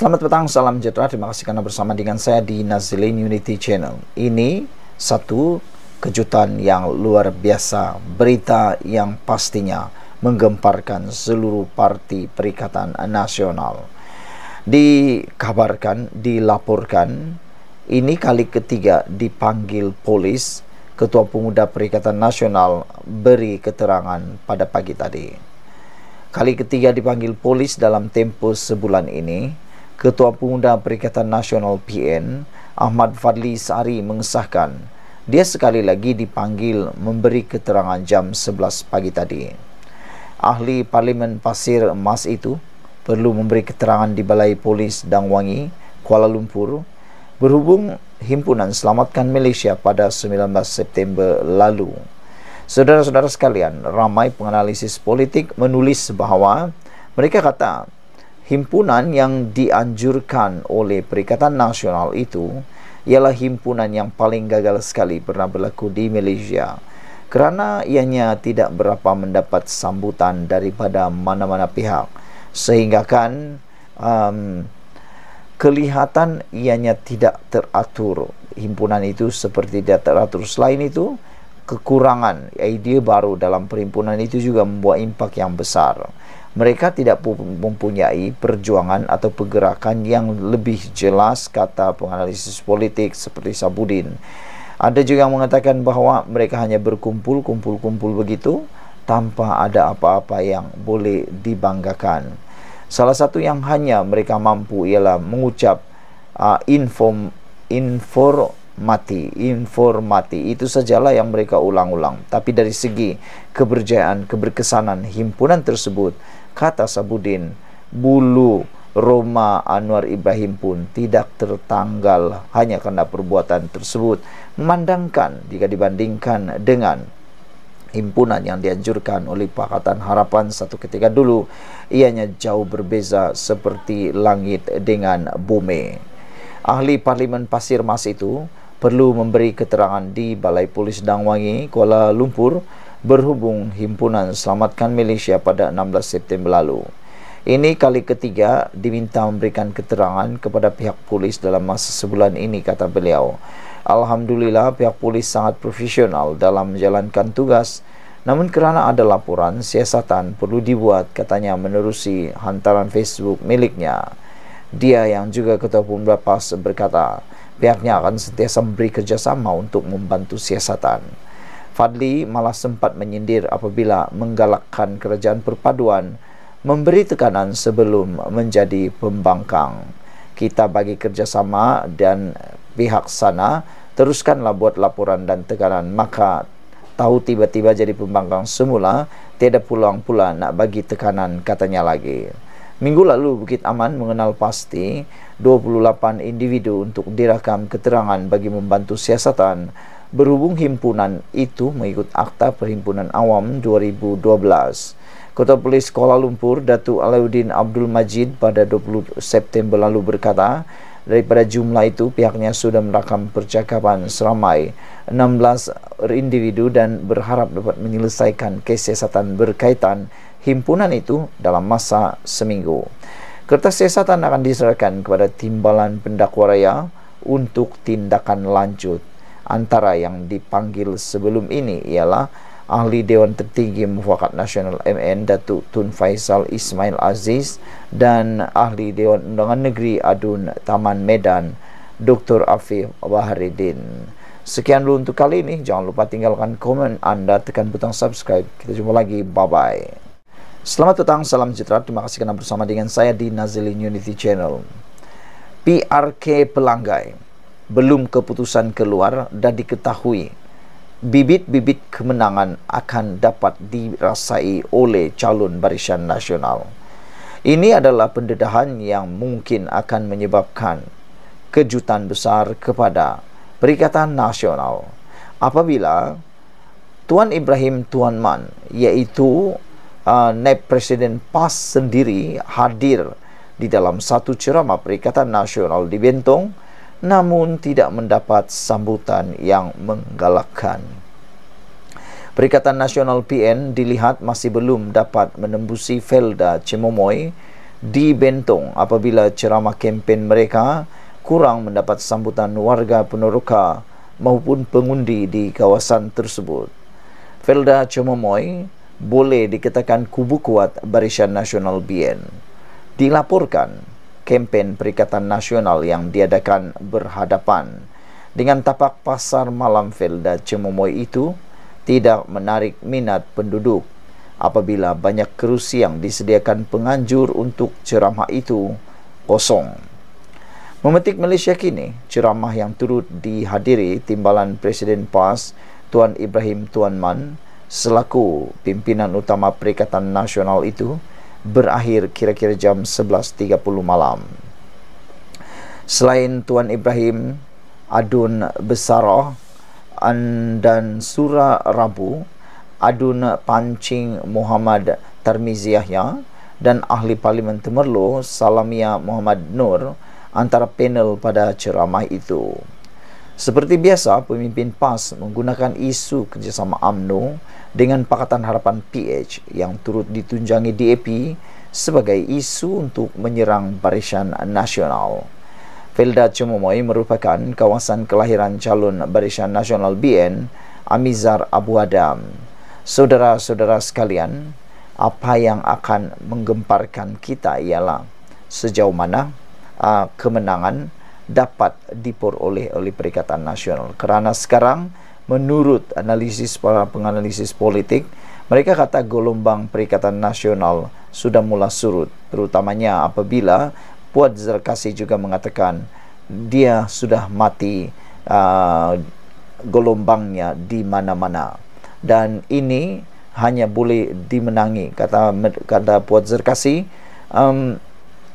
Selamat petang, salam sejahtera. Terima kasih kerana bersama dengan saya di Nazilin Unity Channel. Ini satu kejutan yang luar biasa, berita yang pastinya menggemparkan seluruh parti Perikatan Nasional. Dikabarkan, dilaporkan, ini kali ketiga dipanggil polis Ketua Pemuda Perikatan Nasional beri keterangan pada pagi tadi. Kali ketiga dipanggil polis dalam tempo sebulan ini, Ketua Pemuda Perikatan Nasional PN Ahmad Fadli Sari mengesahkan dia sekali lagi dipanggil memberi keterangan jam 11 pagi tadi. Ahli Parlimen Pasir Mas itu perlu memberi keterangan di Balai Polis Dang Wangi, Kuala Lumpur berhubung Himpunan Selamatkan Malaysia pada 19 September lalu. Saudara-saudara sekalian, ramai penganalisis politik menulis bahawa mereka kata himpunan yang dianjurkan oleh Perikatan Nasional itu ialah himpunan yang paling gagal sekali pernah berlaku di Malaysia kerana ianya tidak berapa mendapat sambutan daripada mana-mana pihak sehinggakan um, kelihatan ianya tidak teratur himpunan itu seperti tidak teratur selain itu kekurangan idea baru dalam perhimpunan itu juga membuat impak yang besar mereka tidak mempunyai perjuangan atau pergerakan yang lebih jelas kata penganalisis politik seperti Sabudin ada juga yang mengatakan bahawa mereka hanya berkumpul kumpul-kumpul begitu tanpa ada apa-apa yang boleh dibanggakan salah satu yang hanya mereka mampu ialah mengucap uh, inform informati informati itu sajalah yang mereka ulang-ulang tapi dari segi keberjayaan keberkesanan himpunan tersebut kata Sabudin, bulu Roma Anwar Ibrahim pun tidak tertanggal hanya karena perbuatan tersebut. Memandangkan jika dibandingkan dengan himpunan yang dianjurkan oleh Pakatan Harapan satu ketika dulu, ianya jauh berbeza seperti langit dengan bumi. Ahli Parlimen Pasir Mas itu perlu memberi keterangan di Balai Polis Dangwangi, Kuala Lumpur, berhubung himpunan Selamatkan Malaysia pada 16 September lalu. Ini kali ketiga diminta memberikan keterangan kepada pihak polis dalam masa sebulan ini kata beliau. Alhamdulillah pihak polis sangat profesional dalam menjalankan tugas namun kerana ada laporan siasatan perlu dibuat katanya menerusi hantaran Facebook miliknya. Dia yang juga ketua pun berpas berkata pihaknya akan sentiasa memberi kerjasama untuk membantu siasatan. Fadli malah sempat menyindir apabila menggalakkan kerajaan perpaduan memberi tekanan sebelum menjadi pembangkang. Kita bagi kerjasama dan pihak sana teruskanlah buat laporan dan tekanan maka tahu tiba-tiba jadi pembangkang semula tiada peluang pula nak bagi tekanan katanya lagi. Minggu lalu Bukit Aman mengenal pasti 28 individu untuk dirakam keterangan bagi membantu siasatan berhubung himpunan itu mengikut Akta Perhimpunan Awam 2012. Ketua Polis Kuala Lumpur, Datuk Alauddin Abdul Majid pada 20 September lalu berkata, daripada jumlah itu pihaknya sudah merakam percakapan seramai 16 individu dan berharap dapat menyelesaikan kesesatan berkaitan himpunan itu dalam masa seminggu. Kertas siasatan akan diserahkan kepada timbalan pendakwa raya untuk tindakan lanjut antara yang dipanggil sebelum ini ialah Ahli Dewan Tertinggi Mufakat Nasional MN Datuk Tun Faisal Ismail Aziz dan Ahli Dewan Undangan Negeri Adun Taman Medan Dr. Afif Bahridin. Sekian dulu untuk kali ini. Jangan lupa tinggalkan komen anda, tekan butang subscribe. Kita jumpa lagi. Bye-bye. Selamat datang, salam sejahtera. Terima kasih kerana bersama dengan saya di Nazilin Unity Channel. PRK Pelanggai belum keputusan keluar dan diketahui bibit-bibit kemenangan akan dapat dirasai oleh calon barisan nasional. Ini adalah pendedahan yang mungkin akan menyebabkan kejutan besar kepada Perikatan Nasional apabila Tuan Ibrahim Tuan Man iaitu uh, Naib Presiden PAS sendiri hadir di dalam satu ceramah Perikatan Nasional di Bentong namun tidak mendapat sambutan yang menggalakkan. Perikatan Nasional PN dilihat masih belum dapat menembusi Felda Cemomoy di Bentong apabila ceramah kempen mereka kurang mendapat sambutan warga Penoroka maupun pengundi di kawasan tersebut. Felda Cemomoy boleh dikatakan kubu kuat Barisan Nasional BN. Dilaporkan kempen Perikatan Nasional yang diadakan berhadapan dengan tapak pasar malam Felda Cemumoy itu tidak menarik minat penduduk apabila banyak kerusi yang disediakan penganjur untuk ceramah itu kosong. Memetik Malaysia kini, ceramah yang turut dihadiri timbalan Presiden PAS Tuan Ibrahim Tuan Man selaku pimpinan utama Perikatan Nasional itu berakhir kira-kira jam 11.30 malam. Selain Tuan Ibrahim Adun Besara dan Sura Rabu, Adun Pancing Muhammad Tarmizi Yahya dan Ahli Parlimen Temerlo Salamia Muhammad Nur antara panel pada ceramah itu. Seperti biasa, pemimpin PAS menggunakan isu kerjasama AMNO dengan Pakatan Harapan PH yang turut ditunjangi DAP sebagai isu untuk menyerang barisan nasional. Felda Cemumoy merupakan kawasan kelahiran calon barisan nasional BN Amizar Abu Adam. Saudara-saudara sekalian, apa yang akan menggemparkan kita ialah sejauh mana uh, kemenangan dapat diperoleh oleh Perikatan Nasional. Kerana sekarang, menurut analisis para penganalisis politik, mereka kata gelombang Perikatan Nasional sudah mula surut, terutamanya apabila Puat Zerkasi juga mengatakan dia sudah mati uh, gelombangnya di mana-mana dan ini hanya boleh dimenangi kata kata Puat Zerkasi um,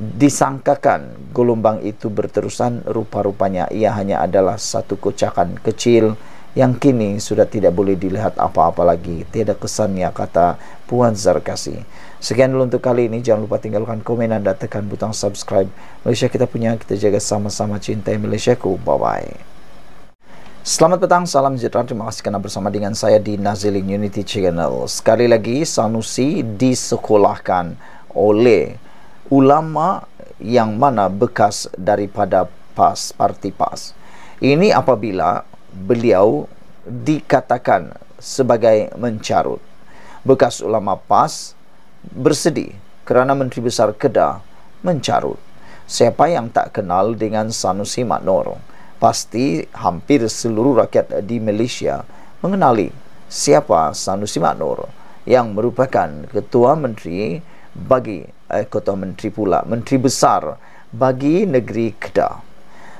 disangkakan gelombang itu berterusan rupa-rupanya ia hanya adalah satu kocakan kecil yang kini sudah tidak boleh dilihat apa-apa lagi. Tiada kesannya kata Puan Zarkasi. Sekian dulu untuk kali ini. Jangan lupa tinggalkan komen dan tekan butang subscribe. Malaysia kita punya, kita jaga sama-sama cinta Malaysia ku. Bye-bye. Selamat petang, salam sejahtera. Terima kasih kerana bersama dengan saya di Nazilin Unity Channel. Sekali lagi, Sanusi disekolahkan oleh ulama yang mana bekas daripada PAS, Parti PAS. Ini apabila beliau dikatakan sebagai mencarut. Bekas ulama PAS bersedih kerana Menteri Besar Kedah mencarut. Siapa yang tak kenal dengan Sanusi Maknor? Pasti hampir seluruh rakyat di Malaysia mengenali siapa Sanusi Maknor yang merupakan ketua menteri bagi eh, ketua menteri pula menteri besar bagi negeri Kedah.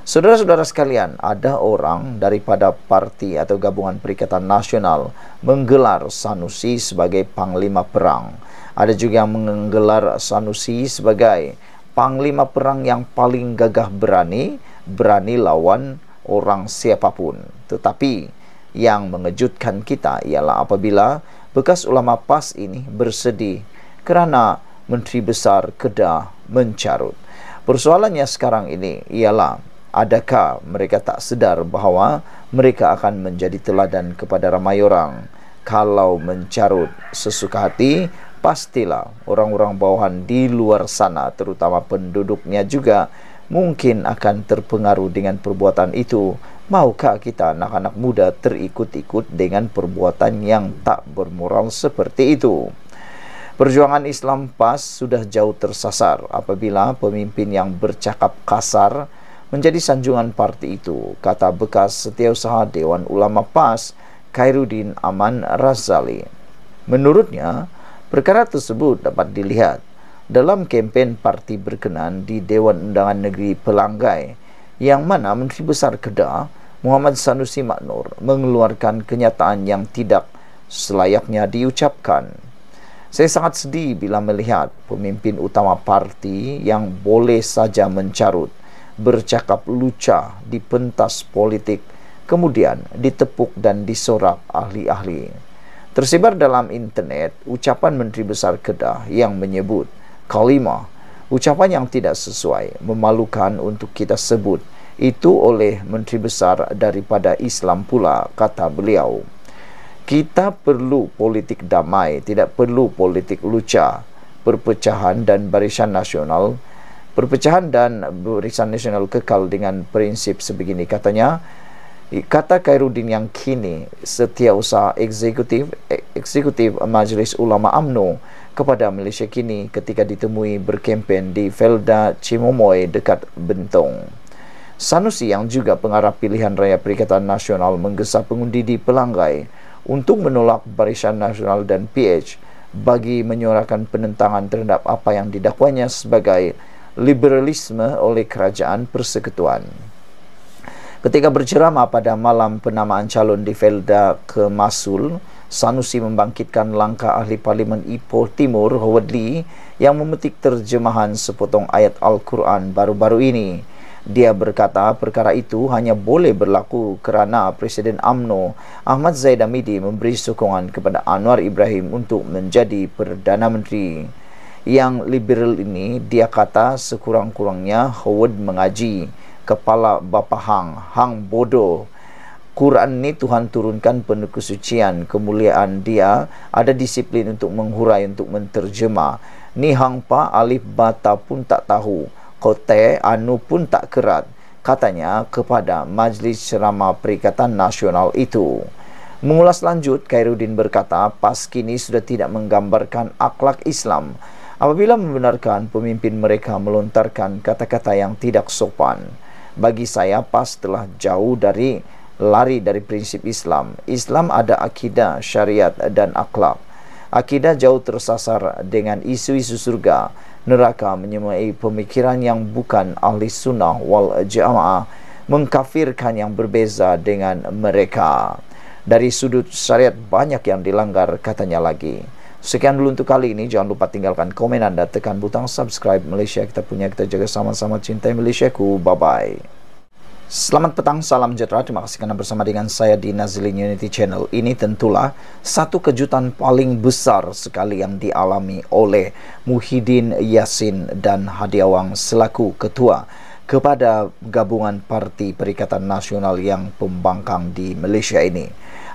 Saudara-saudara sekalian, ada orang daripada parti atau gabungan Perikatan Nasional menggelar Sanusi sebagai panglima perang. Ada juga yang menggelar Sanusi sebagai panglima perang yang paling gagah berani, berani lawan orang siapapun. Tetapi yang mengejutkan kita ialah apabila bekas ulama PAS ini bersedih kerana Menteri Besar Kedah mencarut. Persoalannya sekarang ini ialah Adakah mereka tak sedar bahawa mereka akan menjadi teladan kepada ramai orang Kalau mencarut sesuka hati Pastilah orang-orang bawahan di luar sana terutama penduduknya juga Mungkin akan terpengaruh dengan perbuatan itu Maukah kita anak-anak muda terikut-ikut dengan perbuatan yang tak bermoral seperti itu Perjuangan Islam PAS sudah jauh tersasar apabila pemimpin yang bercakap kasar menjadi sanjungan parti itu, kata bekas setiausaha Dewan Ulama PAS, Khairuddin Aman Razali. Menurutnya, perkara tersebut dapat dilihat dalam kempen parti berkenan di Dewan Undangan Negeri Pelanggai yang mana Menteri Besar Kedah Muhammad Sanusi Maknur mengeluarkan kenyataan yang tidak selayaknya diucapkan. Saya sangat sedih bila melihat pemimpin utama parti yang boleh saja mencarut bercakap lucah di pentas politik, kemudian ditepuk dan disorak ahli-ahli. Tersebar dalam internet ucapan Menteri Besar Kedah yang menyebut kalima, ucapan yang tidak sesuai, memalukan untuk kita sebut, itu oleh Menteri Besar daripada Islam pula, kata beliau. Kita perlu politik damai, tidak perlu politik lucah, perpecahan dan barisan nasional, Perpecahan dan berisan nasional kekal dengan prinsip sebegini katanya kata Khairuddin yang kini setiausaha eksekutif eksekutif Majlis Ulama AMNO kepada Malaysia kini ketika ditemui berkempen di Felda Cimomoy dekat Bentong. Sanusi yang juga pengarah pilihan raya Perikatan Nasional menggesa pengundi di Pelanggai untuk menolak Barisan Nasional dan PH bagi menyuarakan penentangan terhadap apa yang didakwanya sebagai liberalisme oleh kerajaan persekutuan. Ketika berceramah pada malam penamaan calon di Felda ke Masul, Sanusi membangkitkan langkah ahli parlimen Ipoh Timur Howard Lee yang memetik terjemahan sepotong ayat Al-Quran baru-baru ini. Dia berkata perkara itu hanya boleh berlaku kerana Presiden AMNO Ahmad Zaid Hamidi memberi sokongan kepada Anwar Ibrahim untuk menjadi Perdana Menteri yang liberal ini dia kata sekurang-kurangnya Howard mengaji kepala bapa hang hang bodoh Quran ni Tuhan turunkan penuh kesucian kemuliaan dia ada disiplin untuk menghurai untuk menterjemah ni hang pa alif bata pun tak tahu kote anu pun tak kerat katanya kepada majlis ceramah perikatan nasional itu mengulas lanjut Khairuddin berkata pas kini sudah tidak menggambarkan akhlak Islam apabila membenarkan pemimpin mereka melontarkan kata-kata yang tidak sopan. Bagi saya PAS telah jauh dari lari dari prinsip Islam. Islam ada akidah, syariat dan akhlak. Akidah jauh tersasar dengan isu-isu surga, neraka menyemai pemikiran yang bukan ahli sunnah wal jamaah mengkafirkan yang berbeza dengan mereka. Dari sudut syariat banyak yang dilanggar katanya lagi. Sekian dulu untuk kali ini. Jangan lupa tinggalkan komen anda, tekan butang subscribe Malaysia kita punya kita jaga sama-sama cintai Malaysia ku. Bye bye. Selamat petang, salam sejahtera. Terima kasih kerana bersama dengan saya di Nazilin Unity Channel. Ini tentulah satu kejutan paling besar sekali yang dialami oleh Muhyiddin Yassin dan Hadiawang selaku ketua kepada gabungan Parti Perikatan Nasional yang pembangkang di Malaysia ini.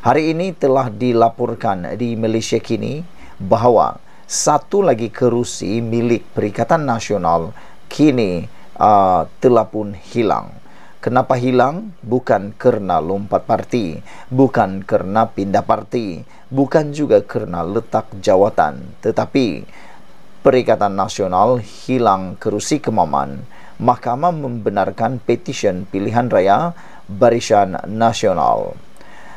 Hari ini telah dilaporkan di Malaysia Kini bahawa satu lagi kerusi milik Perikatan Nasional kini uh, telah pun hilang. Kenapa hilang? Bukan kerana lompat parti, bukan kerana pindah parti, bukan juga kerana letak jawatan. Tetapi Perikatan Nasional hilang kerusi kemaman. Mahkamah membenarkan petisyen pilihan raya Barisan Nasional.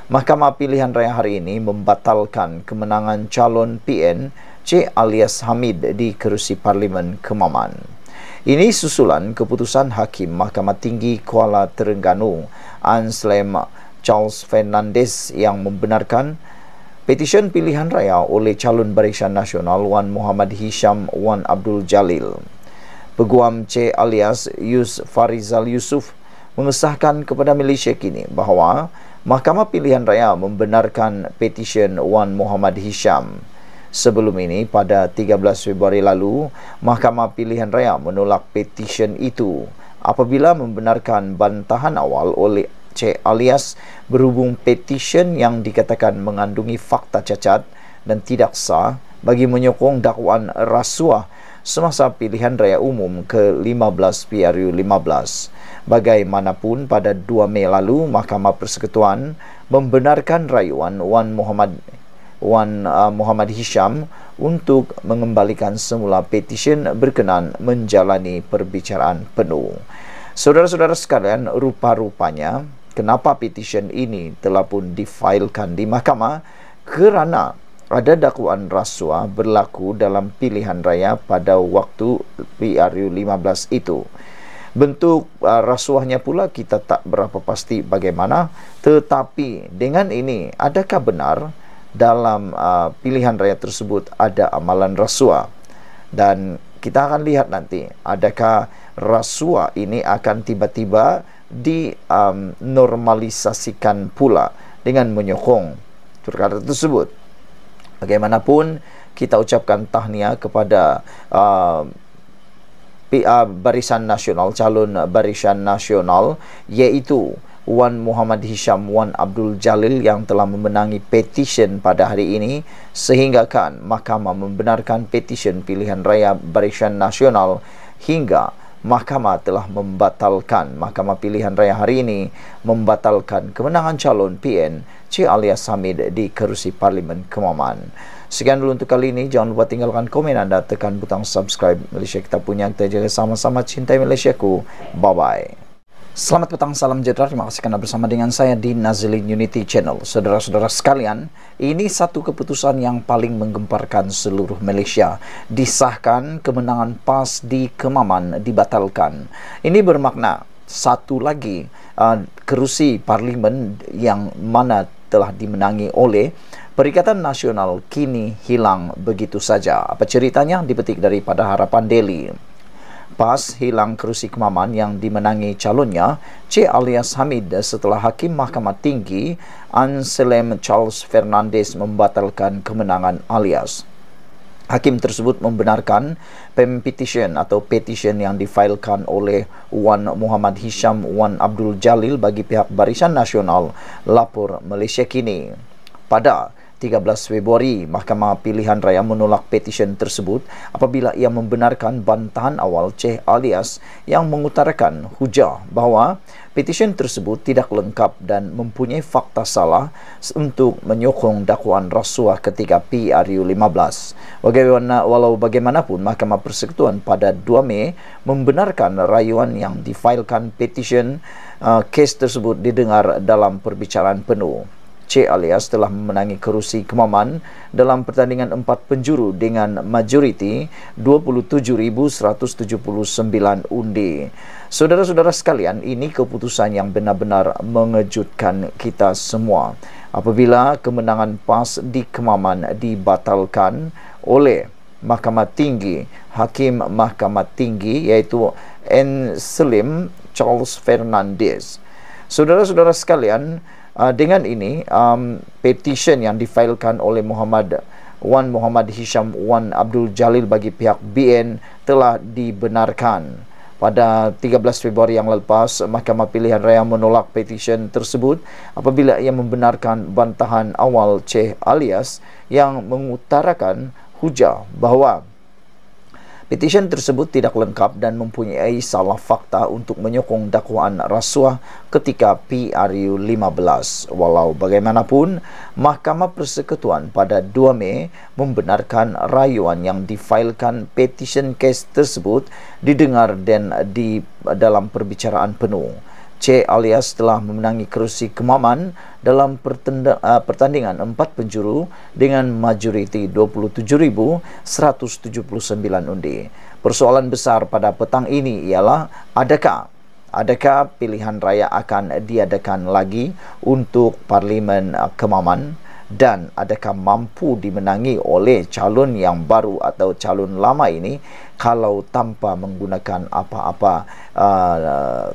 Mahkamah Pilihan Raya hari ini membatalkan kemenangan calon PN C alias Hamid di kerusi Parlimen Kemaman. Ini susulan keputusan Hakim Mahkamah Tinggi Kuala Terengganu Anselm Charles Fernandez yang membenarkan petisyen pilihan raya oleh calon barisan nasional Wan Muhammad Hisham Wan Abdul Jalil. Peguam C alias Yus Farizal Yusuf mengesahkan kepada milisi kini bahawa Mahkamah Pilihan Raya membenarkan petisyen Wan Muhammad Hisham. Sebelum ini, pada 13 Februari lalu, Mahkamah Pilihan Raya menolak petisyen itu apabila membenarkan bantahan awal oleh C alias berhubung petisyen yang dikatakan mengandungi fakta cacat dan tidak sah bagi menyokong dakwaan rasuah semasa pilihan raya umum ke-15 PRU-15. Bagaimanapun, pada 2 Mei lalu, Mahkamah Persekutuan membenarkan rayuan Wan Muhammad Wan uh, Muhammad Hisham untuk mengembalikan semula petisyen berkenan menjalani perbicaraan penuh. Saudara-saudara sekalian, rupa-rupanya kenapa petisyen ini telah pun difailkan di mahkamah kerana ada dakwaan rasuah berlaku dalam pilihan raya pada waktu PRU 15 itu. Bentuk uh, rasuahnya pula kita tak berapa pasti bagaimana. Tetapi dengan ini, adakah benar dalam uh, pilihan raya tersebut ada amalan rasuah? Dan kita akan lihat nanti adakah rasuah ini akan tiba-tiba dinormalisasikan um, pula dengan menyokong perkara tersebut. Bagaimanapun kita ucapkan tahniah kepada uh, barisan nasional calon barisan nasional iaitu Wan Muhammad Hisham Wan Abdul Jalil yang telah memenangi petisyen pada hari ini sehinggakan mahkamah membenarkan petisyen pilihan raya barisan nasional hingga mahkamah telah membatalkan mahkamah pilihan raya hari ini membatalkan kemenangan calon PN Cik Alias Samid di kerusi Parlimen Kemaman. Sekian dulu untuk kali ini. Jangan lupa tinggalkan komen anda, tekan butang subscribe Malaysia kita punya. Kita jaga sama-sama cintai Malaysia ku. Bye-bye. Selamat petang, salam sejahtera. Terima kasih karena bersama dengan saya di Nazilin Unity Channel. Saudara-saudara sekalian, ini satu keputusan yang paling menggemparkan seluruh Malaysia. Disahkan kemenangan PAS di Kemaman dibatalkan. Ini bermakna satu lagi uh, kerusi parlimen yang mana telah dimenangi oleh Perikatan Nasional kini hilang begitu saja. Apa ceritanya? Dipetik daripada Harapan Delhi. Pas hilang kerusi kemaman yang dimenangi calonnya, C. Alias Hamid setelah Hakim Mahkamah Tinggi Anselm Charles Fernandes membatalkan kemenangan alias. Hakim tersebut membenarkan PEM atau petition yang difailkan oleh Wan Muhammad Hisham Wan Abdul Jalil bagi pihak Barisan Nasional lapor Malaysia kini. Pada 13 Februari, Mahkamah Pilihan Raya menolak petisyen tersebut apabila ia membenarkan bantahan awal Cheh Alias yang mengutarakan hujah bahawa petisyen tersebut tidak lengkap dan mempunyai fakta salah untuk menyokong dakwaan rasuah ketika PRU 15. walau bagaimanapun, Mahkamah Persekutuan pada 2 Mei membenarkan rayuan yang difailkan petisyen uh, kes tersebut didengar dalam perbicaraan penuh. C alias telah memenangi kerusi kemaman dalam pertandingan empat penjuru dengan majoriti 27,179 undi. Saudara-saudara sekalian, ini keputusan yang benar-benar mengejutkan kita semua. Apabila kemenangan PAS di Kemaman dibatalkan oleh Mahkamah Tinggi, Hakim Mahkamah Tinggi iaitu N. Selim Charles Fernandez. saudara -saudara sekalian uh, dengan ini um, petition yang difailkan oleh Muhammad Wan Muhammad Hisham Wan Abdul Jalil bagi pihak BN telah dibenarkan pada 13 Februari yang lepas Mahkamah Pilihan Raya menolak petisyen tersebut apabila ia membenarkan bantahan awal Cheh Alias yang mengutarakan hujah bahawa Petisyen tersebut tidak lengkap dan mempunyai salah fakta untuk menyokong dakwaan rasuah ketika PRU 15. Walau bagaimanapun, Mahkamah Persekutuan pada 2 Mei membenarkan rayuan yang difailkan petisyen kes tersebut didengar dan di dalam perbicaraan penuh. C alias telah memenangi kerusi kemaman dalam uh, pertandingan empat penjuru dengan majoriti 27,179 undi. Persoalan besar pada petang ini ialah adakah adakah pilihan raya akan diadakan lagi untuk Parlimen Kemaman dan adakah mampu dimenangi oleh calon yang baru atau calon lama ini kalau tanpa menggunakan apa-apa uh,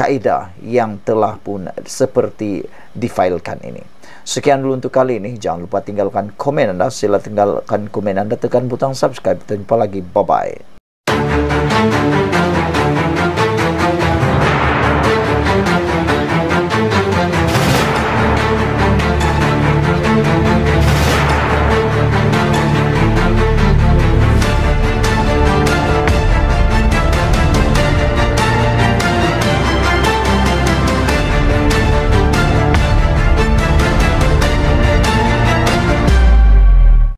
kaedah yang telah pun seperti difailkan ini. Sekian dulu untuk kali ini. Jangan lupa tinggalkan komen anda. Sila tinggalkan komen anda. Tekan butang subscribe. Kita jumpa lagi. Bye-bye.